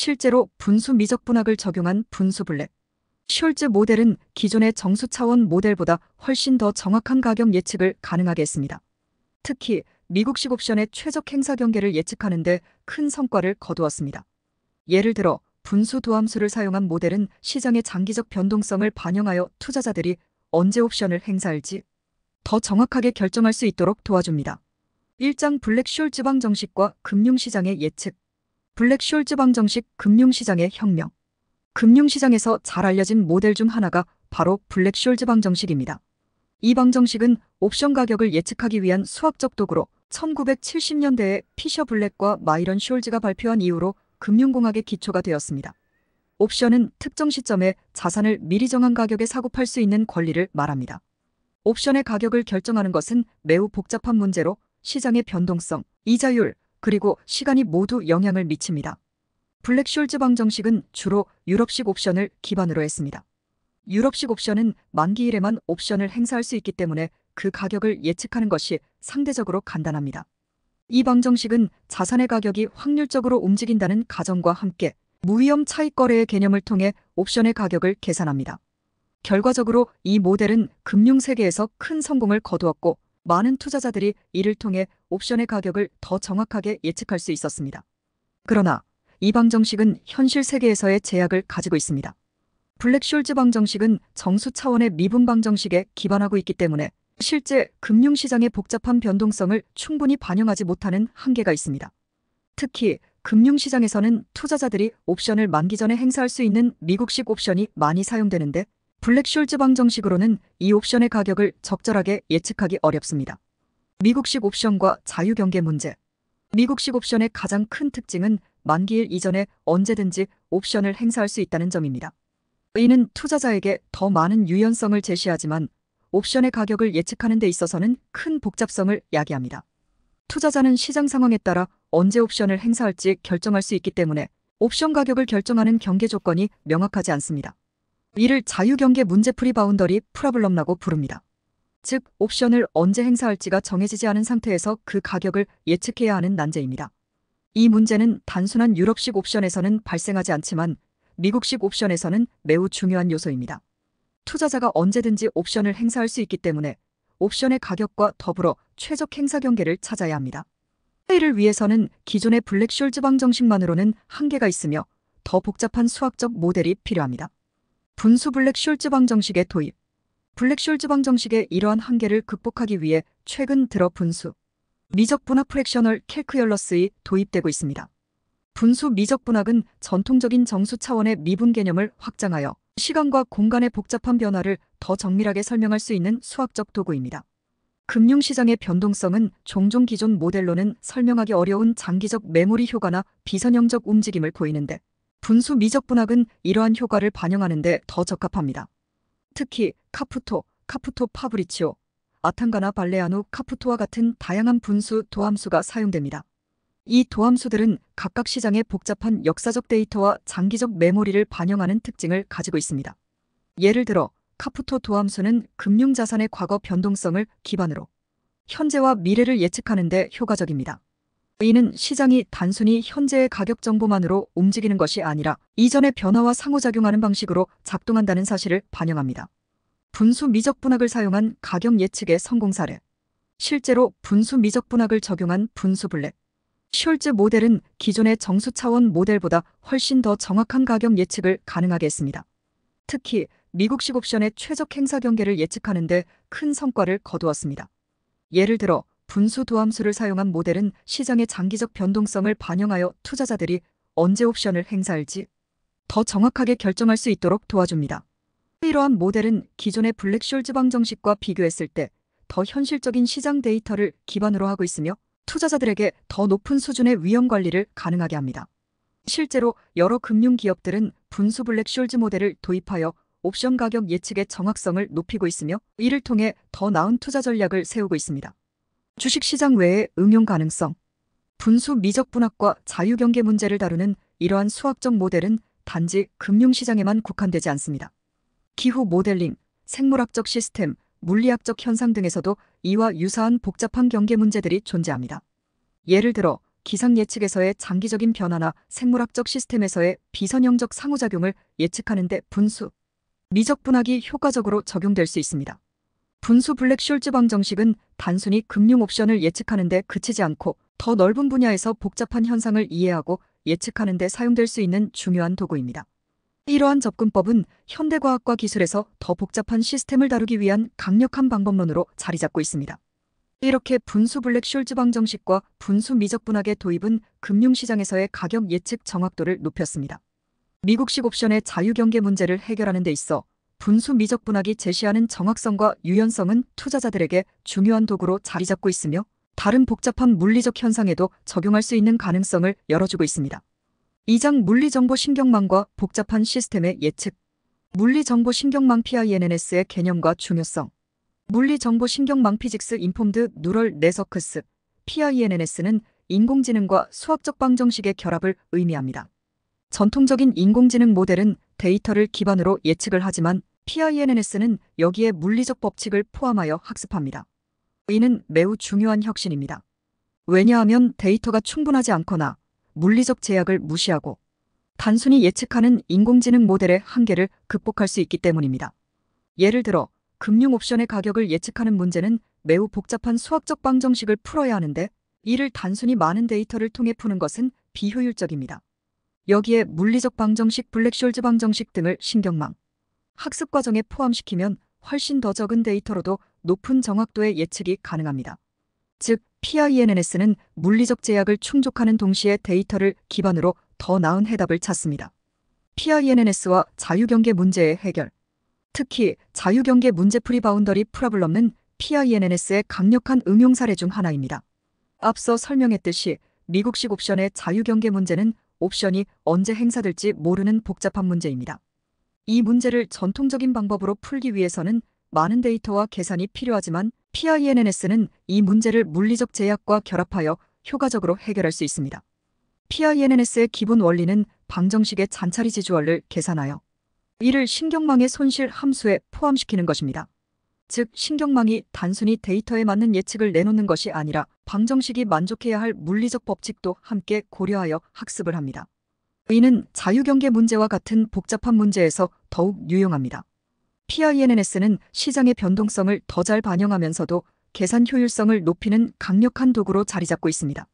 실제로 분수 미적분학을 적용한 분수 블랙. 숄즈 모델은 기존의 정수 차원 모델보다 훨씬 더 정확한 가격 예측을 가능하게 했습니다. 특히 미국식 옵션의 최적 행사 경계를 예측하는 데 큰 성과를 거두었습니다. 예를 들어 분수 도함수를 사용한 모델은 시장의 장기적 변동성을 반영하여 투자자들이 언제 옵션을 행사할지 더 정확하게 결정할 수 있도록 도와줍니다. 1장 블랙 숄 지방 정식과 금융시장의 예측 블랙 숄즈 방정식 금융시장의 혁명. 금융시장에서 잘 알려진 모델 중 하나가 바로 블랙 숄즈 방정식입니다. 이 방정식은 옵션 가격을 예측하기 위한 수학적 도구로 1970년대에 피셔 블랙과 마이런 숄즈가 발표한 이후로 금융공학의 기초가 되었습니다. 옵션은 특정 시점에 자산을 미리 정한 가격에 사고 팔 수 있는 권리를 말합니다. 옵션의 가격을 결정하는 것은 매우 복잡한 문제로 시장의 변동성, 이자율, 그리고 시간이 모두 영향을 미칩니다. 블랙숄즈 방정식은 주로 유럽식 옵션을 기반으로 했습니다. 유럽식 옵션은 만기일에만 옵션을 행사할 수 있기 때문에 그 가격을 예측하는 것이 상대적으로 간단합니다. 이 방정식은 자산의 가격이 확률적으로 움직인다는 가정과 함께 무위험 차익 거래의 개념을 통해 옵션의 가격을 계산합니다. 결과적으로 이 모델은 금융 세계에서 큰 성공을 거두었고 많은 투자자들이 이를 통해 옵션의 가격을 더 정확하게 예측할 수 있었습니다. 그러나 이 방정식은 현실 세계에서의 제약을 가지고 있습니다. 블랙숄즈 방정식은 정수 차원의 미분 방정식에 기반하고 있기 때문에 실제 금융시장의 복잡한 변동성을 충분히 반영하지 못하는 한계가 있습니다. 특히 금융시장에서는 투자자들이 옵션을 만기 전에 행사할 수 있는 미국식 옵션이 많이 사용되는데 블랙숄즈 방정식으로는 이 옵션의 가격을 적절하게 예측하기 어렵습니다. 미국식 옵션과 자유경계 문제 미국식 옵션의 가장 큰 특징은 만기일 이전에 언제든지 옵션을 행사할 수 있다는 점입니다. 이는 투자자에게 더 많은 유연성을 제시하지만 옵션의 가격을 예측하는 데 있어서는 큰 복잡성을 야기합니다. 투자자는 시장 상황에 따라 언제 옵션을 행사할지 결정할 수 있기 때문에 옵션 가격을 결정하는 경계 조건이 명확하지 않습니다. 이를 자유경계 문제풀이 바운더리 프라블럼라고 부릅니다. 즉 옵션을 언제 행사할지가 정해지지 않은 상태에서 그 가격을 예측해야 하는 난제입니다. 이 문제는 단순한 유럽식 옵션에서는 발생하지 않지만 미국식 옵션에서는 매우 중요한 요소입니다. 투자자가 언제든지 옵션을 행사할 수 있기 때문에 옵션의 가격과 더불어 최적 행사 경계를 찾아야 합니다. 회의를 위해서는 기존의 블랙숄즈 방정식만으로는 한계가 있으며 더 복잡한 수학적 모델이 필요합니다. 분수 블랙 숄즈 방정식의 도입 블랙 숄즈 방정식의 이러한 한계를 극복하기 위해 최근 들어 분수 미적 분학 프랙셔널 캘크열러스이 도입되고 있습니다. 분수 미적 분학은 전통적인 정수 차원의 미분 개념을 확장하여 시간과 공간의 복잡한 변화를 더 정밀하게 설명할 수 있는 수학적 도구입니다. 금융시장의 변동성은 종종 기존 모델로는 설명하기 어려운 장기적 메모리 효과나 비선형적 움직임을 보이는데 분수 미적분학은 이러한 효과를 반영하는 데 더 적합합니다. 특히 카푸토, 카푸토 파브리치오, 아탄가나 발레아노 카푸토와 같은 다양한 분수 도함수가 사용됩니다. 이 도함수들은 각각 시장의 복잡한 역사적 데이터와 장기적 메모리를 반영하는 특징을 가지고 있습니다. 예를 들어 카푸토 도함수는 금융자산의 과거 변동성을 기반으로 현재와 미래를 예측하는 데 효과적입니다. 이는 시장이 단순히 현재의 가격 정보만으로 움직이는 것이 아니라 이전의 변화와 상호작용하는 방식으로 작동한다는 사실을 반영합니다. 분수 미적 분학을 사용한 가격 예측의 성공 사례 실제로 분수 미적 분학을 적용한 분수 블랙 숄즈 모델은 기존의 정수 차원 모델보다 훨씬 더 정확한 가격 예측을 가능하게 했습니다. 특히 미국식 옵션의 최적 행사 경계를 예측하는 데 큰 성과를 거두었습니다. 예를 들어 분수 도함수를 사용한 모델은 시장의 장기적 변동성을 반영하여 투자자들이 언제 옵션을 행사할지 더 정확하게 결정할 수 있도록 도와줍니다. 이러한 모델은 기존의 블랙숄즈 방정식과 비교했을 때 더 현실적인 시장 데이터를 기반으로 하고 있으며 투자자들에게 더 높은 수준의 위험 관리를 가능하게 합니다. 실제로 여러 금융기업들은 분수 블랙숄즈 모델을 도입하여 옵션 가격 예측의 정확성을 높이고 있으며 이를 통해 더 나은 투자 전략을 세우고 있습니다. 주식시장 외의 응용 가능성 분수 미적분학과 자유경계 문제를 다루는 이러한 수학적 모델은 단지 금융시장에만 국한되지 않습니다. 기후 모델링, 생물학적 시스템, 물리학적 현상 등에서도 이와 유사한 복잡한 경계 문제들이 존재합니다. 예를 들어 기상 예측에서의 장기적인 변화나 생물학적 시스템에서의 비선형적 상호작용을 예측하는 데 분수, 미적분학이 효과적으로 적용될 수 있습니다. 분수 블랙 숄즈방 정식은 단순히 금융 옵션을 예측하는 데 그치지 않고 더 넓은 분야에서 복잡한 현상을 이해하고 예측하는 데 사용될 수 있는 중요한 도구입니다. 이러한 접근법은 현대과학과 기술에서 더 복잡한 시스템을 다루기 위한 강력한 방법론으로 자리 잡고 있습니다. 이렇게 분수 블랙 숄즈방 정식과 분수 미적분학의 도입은 금융시장에서의 가격 예측 정확도를 높였습니다. 미국식 옵션의 자유경계 문제를 해결하는 데 있어 분수 미적분학이 제시하는 정확성과 유연성은 투자자들에게 중요한 도구로 자리 잡고 있으며 다른 복잡한 물리적 현상에도 적용할 수 있는 가능성을 열어주고 있습니다. 2장 물리정보신경망과 복잡한 시스템의 예측 물리정보신경망 PINNS의 개념과 중요성 물리정보신경망 피직스 인폼드 누럴 네서크스 PINNS는 인공지능과 수학적 방정식의 결합을 의미합니다. 전통적인 인공지능 모델은 데이터를 기반으로 예측을 하지만 PINNS는 여기에 물리적 법칙을 포함하여 학습합니다. 이는 매우 중요한 혁신입니다. 왜냐하면 데이터가 충분하지 않거나 물리적 제약을 무시하고 단순히 예측하는 인공지능 모델의 한계를 극복할 수 있기 때문입니다. 예를 들어 금융 옵션의 가격을 예측하는 문제는 매우 복잡한 수학적 방정식을 풀어야 하는데 이를 단순히 많은 데이터를 통해 푸는 것은 비효율적입니다. 여기에 물리적 방정식, 블랙숄즈 방정식 등을 신경망, 학습 과정에 포함시키면 훨씬 더 적은 데이터로도 높은 정확도의 예측이 가능합니다. 즉, PINNS는 물리적 제약을 충족하는 동시에 데이터를 기반으로 더 나은 해답을 찾습니다. PINNS와 자유경계 문제의 해결 특히 자유경계 문제 풀이바운더리 프라블럼은 PINNS의 강력한 응용 사례 중 하나입니다. 앞서 설명했듯이 미국식 옵션의 자유경계 문제는 옵션이 언제 행사될지 모르는 복잡한 문제입니다. 이 문제를 전통적인 방법으로 풀기 위해서는 많은 데이터와 계산이 필요하지만 PINNS는 이 문제를 물리적 제약과 결합하여 효과적으로 해결할 수 있습니다. PINNS의 기본 원리는 방정식의 잔차리 지주얼을 계산하여 이를 신경망의 손실 함수에 포함시키는 것입니다. 즉 신경망이 단순히 데이터에 맞는 예측을 내놓는 것이 아니라 방정식이 만족해야 할 물리적 법칙도 함께 고려하여 학습을 합니다. 의는 자유경계 문제와 같은 복잡한 문제에서 더욱 유용합니다. PINNS는 시장의 변동성을 더 잘 반영하면서도 계산 효율성을 높이는 강력한 도구로 자리잡고 있습니다.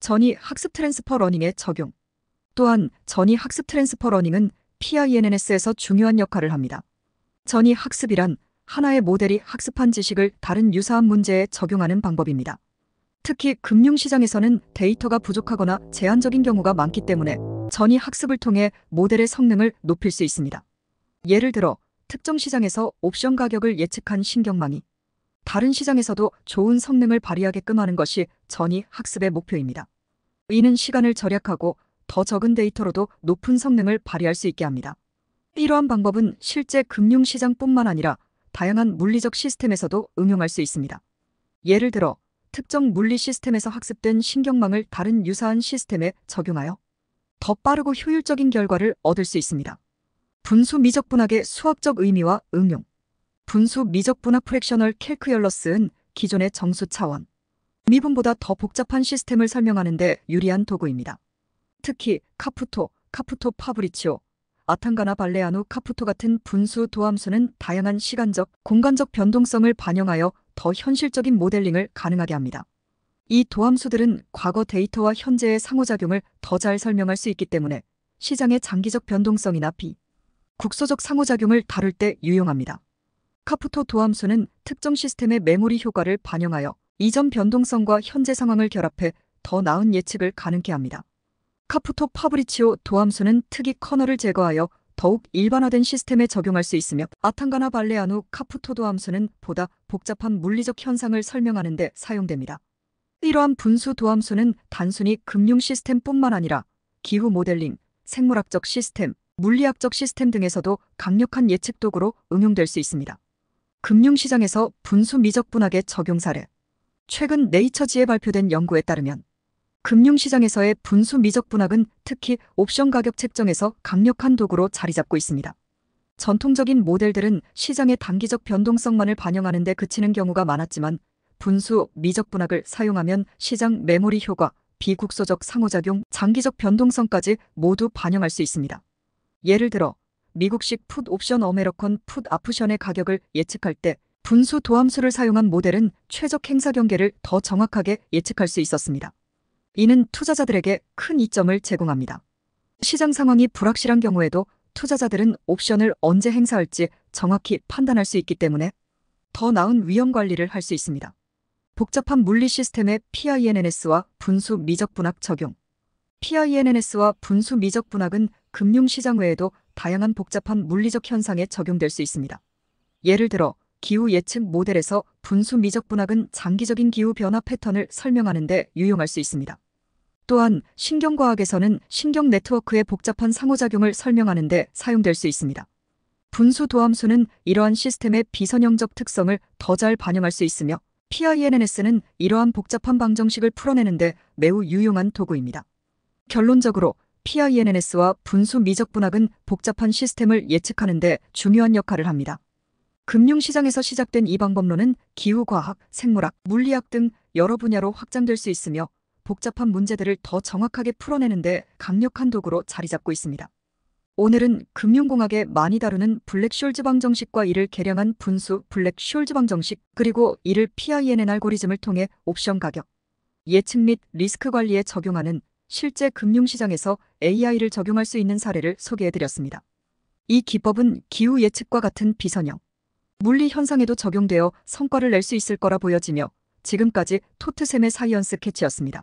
전이 학습 트랜스퍼 러닝의 적용 또한 전이 학습 트랜스퍼 러닝은 PINNS에서 중요한 역할을 합니다. 전이 학습이란 하나의 모델이 학습한 지식을 다른 유사한 문제에 적용하는 방법입니다. 특히 금융시장에서는 데이터가 부족하거나 제한적인 경우가 많기 때문에 전이 학습을 통해 모델의 성능을 높일 수 있습니다. 예를 들어 특정 시장에서 옵션 가격을 예측한 신경망이 다른 시장에서도 좋은 성능을 발휘하게끔 하는 것이 전이 학습의 목표입니다. 이는 시간을 절약하고 더 적은 데이터로도 높은 성능을 발휘할 수 있게 합니다. 이러한 방법은 실제 금융시장뿐만 아니라 다양한 물리적 시스템에서도 응용할 수 있습니다. 예를 들어 특정 물리 시스템에서 학습된 신경망을 다른 유사한 시스템에 적용하여 더 빠르고 효율적인 결과를 얻을 수 있습니다. 분수 미적분학의 수학적 의미와 응용 분수 미적분학 프랙셔널 캘크열러스는 기존의 정수 차원 미분보다 더 복잡한 시스템을 설명하는데 유리한 도구입니다. 특히 카푸토, 카푸토 파브리치오, 아탄가나 발레아누 카푸토 같은 분수 도함수는 다양한 시간적, 공간적 변동성을 반영하여 더 현실적인 모델링을 가능하게 합니다. 이 도함수들은 과거 데이터와 현재의 상호작용을 더 잘 설명할 수 있기 때문에 시장의 장기적 변동성이나 비, 국소적 상호작용을 다룰 때 유용합니다. 카프토 도함수는 특정 시스템의 메모리 효과를 반영하여 이전 변동성과 현재 상황을 결합해 더 나은 예측을 가능케 합니다. 카프토 파브리치오 도함수는 특이 커널을 제거하여 더욱 일반화된 시스템에 적용할 수 있으며 아탄가나 발레아누 카프토 도함수는 보다 복잡한 물리적 현상을 설명하는 데 사용됩니다. 이러한 분수 도함수는 단순히 금융 시스템뿐만 아니라 기후 모델링, 생물학적 시스템, 물리학적 시스템 등에서도 강력한 예측 도구로 응용될 수 있습니다. 금융시장에서 분수 미적분학의 적용 사례 최근 네이처지에 발표된 연구에 따르면 금융시장에서의 분수 미적분학은 특히 옵션 가격 책정에서 강력한 도구로 자리 잡고 있습니다. 전통적인 모델들은 시장의 단기적 변동성만을 반영하는 데 그치는 경우가 많았지만 분수 미적분학을 사용하면 시장 메모리 효과, 비국소적 상호작용, 장기적 변동성까지 모두 반영할 수 있습니다. 예를 들어 미국식 풋 옵션 어메러컨 풋 아프션의 가격을 예측할 때 분수 도함수를 사용한 모델은 최적 행사 경계를 더 정확하게 예측할 수 있었습니다. 이는 투자자들에게 큰 이점을 제공합니다. 시장 상황이 불확실한 경우에도 투자자들은 옵션을 언제 행사할지 정확히 판단할 수 있기 때문에 더 나은 위험 관리를 할 수 있습니다. 복잡한 물리 시스템의 PINNS와 분수 미적 분학 적용. PINNS와 분수 미적 분학은 금융시장 외에도 다양한 복잡한 물리적 현상에 적용될 수 있습니다. 예를 들어 기후 예측 모델에서 분수 미적 분학은 장기적인 기후 변화 패턴을 설명하는 데 유용할 수 있습니다. 또한 신경과학에서는 신경 네트워크의 복잡한 상호작용을 설명하는 데 사용될 수 있습니다. 분수 도함수는 이러한 시스템의 비선형적 특성을 더 잘 반영할 수 있으며 PINNS는 이러한 복잡한 방정식을 풀어내는데 매우 유용한 도구입니다. 결론적으로 PINNS와 분수 미적분학은 복잡한 시스템을 예측하는데 중요한 역할을 합니다. 금융시장에서 시작된 이 방법론은 기후과학, 생물학, 물리학 등 여러 분야로 확장될 수 있으며 복잡한 문제들을 더 정확하게 풀어내는데 강력한 도구로 자리 잡고 있습니다. 오늘은 금융공학에 많이 다루는 블랙숄 지방정식과 이를 개량한 분수 블랙숄 지방정식 그리고 이를 PINN 알고리즘을 통해 옵션 가격, 예측 및 리스크 관리에 적용하는 실제 금융시장에서 AI를 적용할 수 있는 사례를 소개해드렸습니다. 이 기법은 기후 예측과 같은 비선형, 물리 현상에도 적용되어 성과를 낼 수 있을 거라 보여지며 지금까지 토트셈의 사이언스 캐치였습니다.